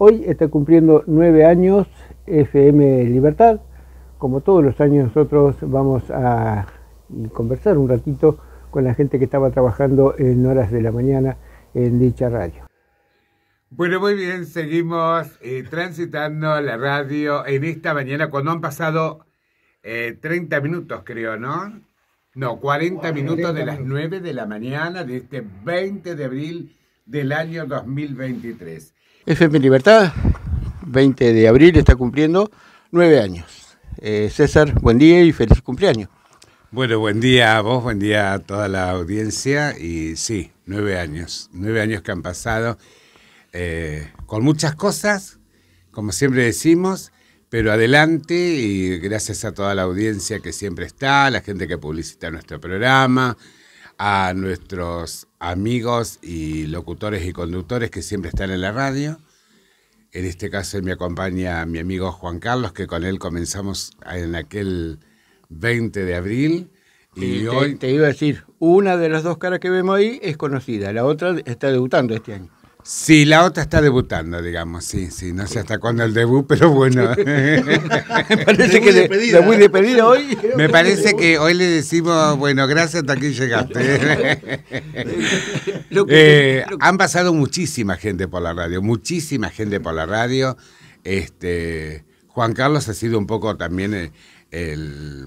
Hoy está cumpliendo nueve años FM Libertad. Como todos los años nosotros vamos a conversar un ratito con la gente que estaba trabajando en horas de la mañana en dicha radio. Bueno, muy bien, seguimos eh, transitando la radio en esta mañana cuando han pasado eh, 30 minutos, creo, ¿no? No, 40 minutos de las 9 de la mañana de este 20 de abril del año 2023. FM Libertad, 20 de abril, está cumpliendo nueve años. Eh, César, buen día y feliz cumpleaños. Bueno, buen día a vos, buen día a toda la audiencia y sí, nueve años, nueve años que han pasado eh, con muchas cosas, como siempre decimos, pero adelante y gracias a toda la audiencia que siempre está, la gente que publicita nuestro programa, a nuestros amigos y locutores y conductores que siempre están en la radio. En este caso me acompaña mi amigo Juan Carlos, que con él comenzamos en aquel 20 de abril. Y hoy... te iba a decir, una de las dos caras que vemos ahí es conocida, la otra está debutando este año. Sí, la otra está debutando, digamos, sí, sí, no sé hasta cuándo el debut, pero bueno. Me parece que le, muy hoy. Me parece que, hoy le decimos, bueno, gracias, hasta aquí llegaste. Eh, han pasado muchísima gente por la radio, muchísima gente por la radio. Este, Juan Carlos ha sido un poco también el,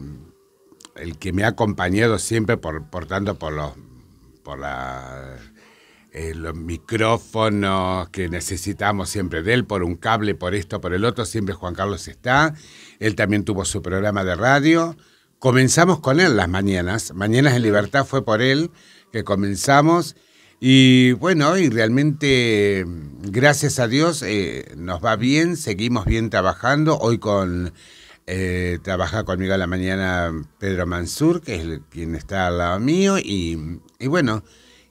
que me ha acompañado siempre por, por tanto por los por la los micrófonos que necesitamos siempre de él, por un cable, por esto, por el otro, siempre Juan Carlos está. Él también tuvo su programa de radio. Comenzamos con él las mañanas. Mañanas en Libertad fue por él que comenzamos. Y bueno, y realmente, gracias a Dios, eh, nos va bien, seguimos bien trabajando. Hoy con eh, trabaja conmigo a la mañana Pedro Mansur, que es quien está al lado mío. Y, y bueno,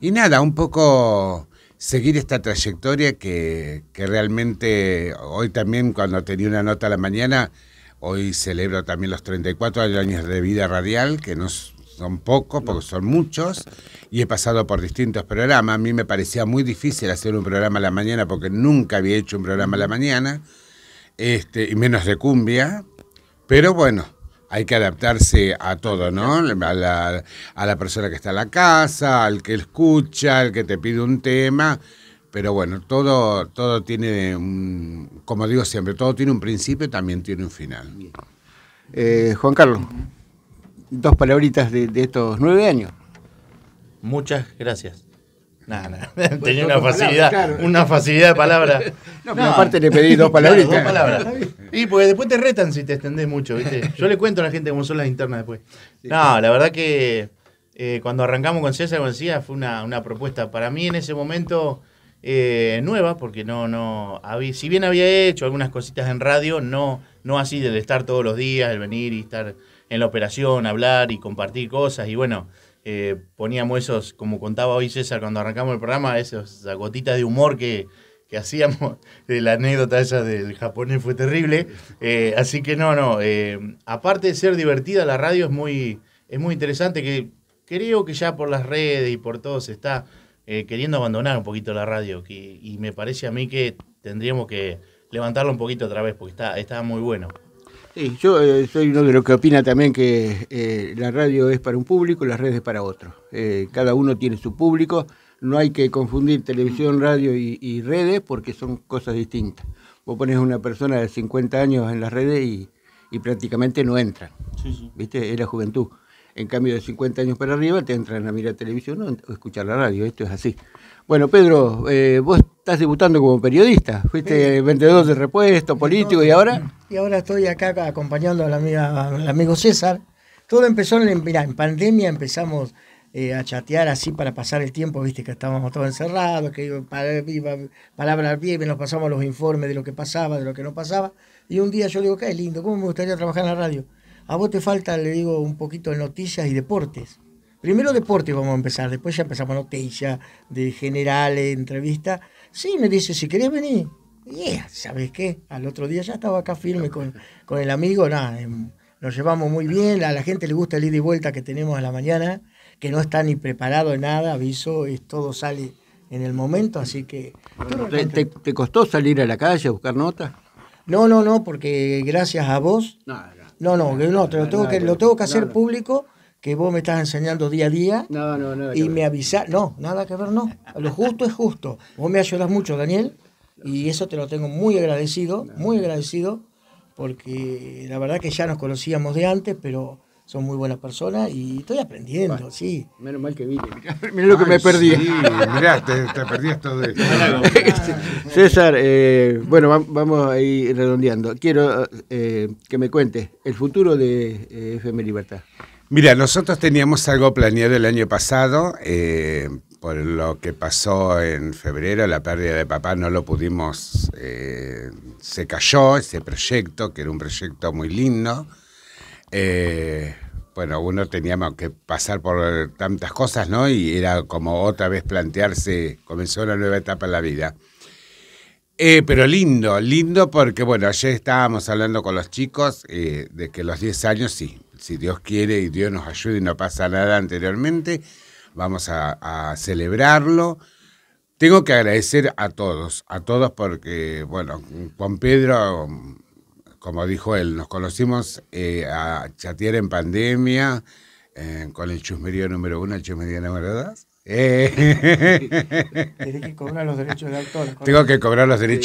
y nada, un poco seguir esta trayectoria que, que realmente hoy también cuando tenía una nota a la mañana, hoy celebro también los 34 años de vida radial, que no son pocos, porque son muchos, y he pasado por distintos programas. A mí me parecía muy difícil hacer un programa a la mañana porque nunca había hecho un programa a la mañana, este, y menos de cumbia, pero bueno hay que adaptarse a todo, ¿no? A la, a la persona que está en la casa, al que escucha, al que te pide un tema. Pero bueno, todo, todo tiene, un, como digo siempre, todo tiene un principio y también tiene un final. Eh, Juan Carlos, dos palabritas de, de estos nueve años. Muchas gracias. Tenía una facilidad, una facilidad de palabra. No, pero aparte le pedí dos palabras. dos palabras. Y porque después te retan si te extendés mucho, ¿viste? Yo le cuento a la gente cómo son las internas después. No, la verdad que eh, cuando arrancamos con César García, fue una, una, propuesta para mí en ese momento eh, nueva, porque no, no había, si bien había hecho algunas cositas en radio, no, no así del estar todos los días, el venir y estar en la operación, hablar y compartir cosas, y bueno. Eh, poníamos esos, como contaba hoy César cuando arrancamos el programa, esas gotitas de humor que, hacíamos, la anécdota esa del japonés fue terrible. Eh, así que no, no, eh, aparte de ser divertida, la radio es muy, es muy interesante, que creo que ya por las redes y por todo se está queriendo abandonar un poquito la radio, y me parece a mí que tendríamos que levantarlo un poquito otra vez, porque está, está muy bueno. Sí, yo eh, soy uno de los que opina también que eh, la radio es para un público, y las redes para otro. Eh, cada uno tiene su público, no hay que confundir televisión, radio y, redes porque son cosas distintas. Vos pones a una persona de 50 años en las redes y, prácticamente no entra. ¿Viste? Es la juventud. En cambio, de 50 años para arriba te entran a mirar televisión o escuchar la radio. Esto es así. Bueno, Pedro, vos estás debutando como periodista. Fuiste 22 vendedor de repuesto, político, ¿y ahora? Y ahora estoy acá acompañando al amigo, amigo César. Todo empezó en, pandemia, empezamos eh, a chatear así para pasar el tiempo, viste que estábamos todos encerrados, que iba, para, hablar palabra nos pasamos los informes de lo que pasaba, de lo que no pasaba. Y un día yo digo, qué lindo, ¿cómo me gustaría trabajar en la radio? A vos te falta, le digo, un poquito de noticias y deportes. Primero deportes vamos a empezar, después ya empezamos noticias de generales, entrevistas. Sí, me dice, si querés venir. ¿sabes qué? Al otro día ya estaba acá firme con, el amigo, nada, em, nos llevamos muy bien, a la gente le gusta el ida y vuelta que tenemos a la mañana, que no está ni preparado en nada, aviso, es, todo sale en el momento, así que... te, costó salir a la calle a buscar notas? No, no, no, porque gracias a vos... No, no, no, no, te lo tengo que, lo tengo que hacer público que vos me estás enseñando día a día. Y me avisás. No, nada que ver, no. Lo justo es justo. Vos me ayudás mucho, Daniel, y eso te lo tengo muy agradecido, muy agradecido, porque la verdad que ya nos conocíamos de antes, pero son muy buenas personas y estoy aprendiendo, sí. Menos mal que vine. Mirá, lo que me perdí. Sí, mirá, te, todo César, eh, bueno, vamos a ir redondeando. Quiero eh, que me cuentes el futuro de eh, FM Libertad. Mira, nosotros teníamos algo planeado el año pasado, eh, por lo que pasó en febrero, la pérdida de papá no lo pudimos, eh, se cayó ese proyecto, que era un proyecto muy lindo. Eh, bueno, uno teníamos que pasar por tantas cosas, ¿no? Y era como otra vez plantearse, comenzó una nueva etapa en la vida. pero lindo, lindo porque, bueno, ayer estábamos hablando con los chicos de que los 10 años sí, si Dios quiere y Dios nos ayude y no pasa nada anteriormente, vamos a, celebrarlo. Tengo que agradecer a todos, a todos porque, bueno, Juan Pedro, como dijo él, nos conocimos eh, a chatear en pandemia, eh, con el chusmerío número uno, el chusmerío número dos. Eh. Tengo que cobrar los derechos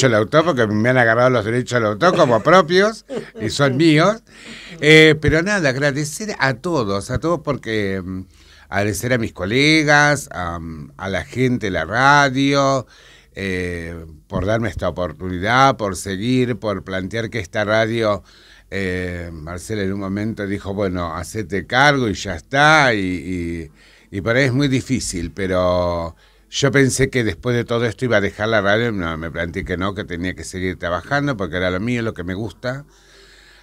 del autor porque me han agarrado los derechos del autor como propios y son míos. Eh, pero nada, agradecer a todos, a todos porque mm, agradecer a mis colegas, a, la gente de la radio, eh, por darme esta oportunidad, por seguir, por plantear que esta radio... Marcela en un momento dijo, bueno, hacete cargo y ya está, y y por ahí es muy difícil, pero yo pensé que después de todo esto iba a dejar la radio, no, me planteé que no, que tenía que seguir trabajando porque era lo mío, lo que me gusta.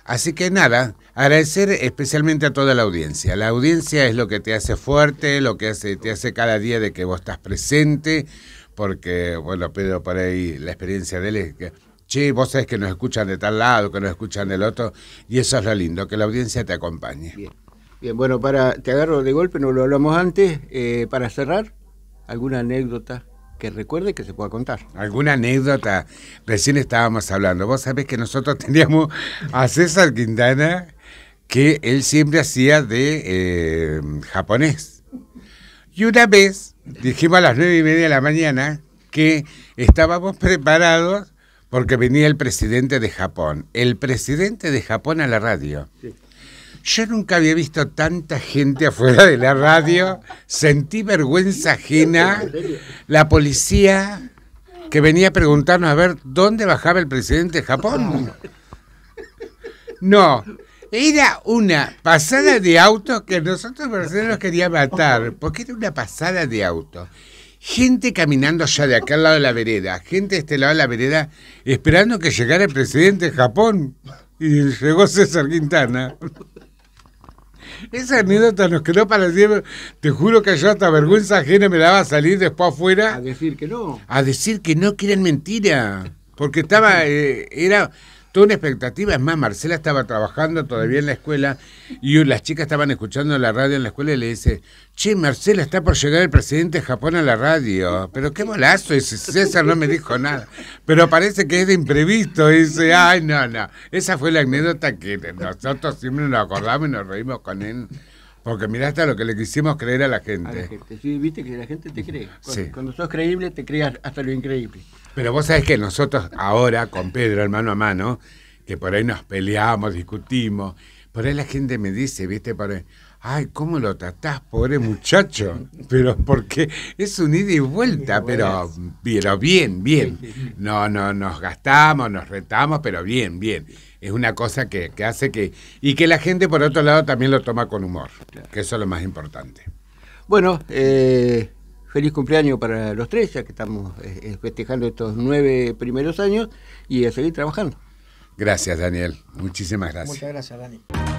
Así que nada, agradecer especialmente a toda la audiencia. La audiencia es lo que te hace fuerte, lo que hace, te hace cada día de que vos estás presente, porque, bueno, Pedro, por ahí la experiencia de él es que, che, vos sabés que nos escuchan de tal lado, que nos escuchan del otro, y eso es lo lindo, que la audiencia te acompañe. Bien, bueno, para te agarro de golpe, no lo hablamos antes. Eh, para cerrar, ¿alguna anécdota que recuerde que se pueda contar? ¿Alguna anécdota? Recién estábamos hablando. Vos sabés que nosotros teníamos a César Quintana, que él siempre hacía de eh, japonés. Y una vez, dijimos a las nueve y media de la mañana, que estábamos preparados porque venía el presidente de Japón. El presidente de Japón a la radio. Sí. Yo nunca había visto tanta gente afuera de la radio. Sentí vergüenza ajena. La policía que venía a preguntarnos a ver dónde bajaba el presidente de Japón. No, era una pasada de auto que nosotros brasileños queríamos matar, porque era una pasada de auto. Gente caminando allá de aquel lado de la vereda, gente de este lado de la vereda, esperando que llegara el presidente de Japón. Y llegó César Quintana. Esa anécdota nos quedó para siempre. Te juro que yo hasta vergüenza ajena me la daba a salir después afuera. A decir que no. A decir que no, que eran mentira. Porque estaba. Eh, era toda una expectativa. Es más, Marcela estaba trabajando todavía en la escuela y las chicas estaban escuchando la radio en la escuela y le dice, che, Marcela, está por llegar el presidente de Japón a la radio. Pero qué molazo, y César no me dijo nada. Pero parece que es de imprevisto, dice, ay, no, no. Esa fue la anécdota que nosotros siempre nos acordamos y nos reímos con él. Porque mirá hasta lo que le quisimos creer a la gente. A la gente. Sí, viste que la gente te cree. Cuando, sos creíble, te creas hasta lo increíble. Pero vos sabés que nosotros ahora, con Pedro, hermano a mano, que por ahí nos peleamos, discutimos, por ahí la gente me dice, viste, por ahí, ay, ¿cómo lo tratás, pobre muchacho? Pero porque es un ida y vuelta, pero, pero bien, bien. No, no, nos gastamos, nos retamos, pero bien, bien es una cosa que, hace que... Y que la gente, por otro lado, también lo toma con humor, que eso es lo más importante. Bueno, eh, feliz cumpleaños para los tres, ya que estamos eh, eh, festejando estos nueve primeros años y a seguir trabajando. Gracias, Daniel. Muchísimas gracias. Muchas gracias, Dani.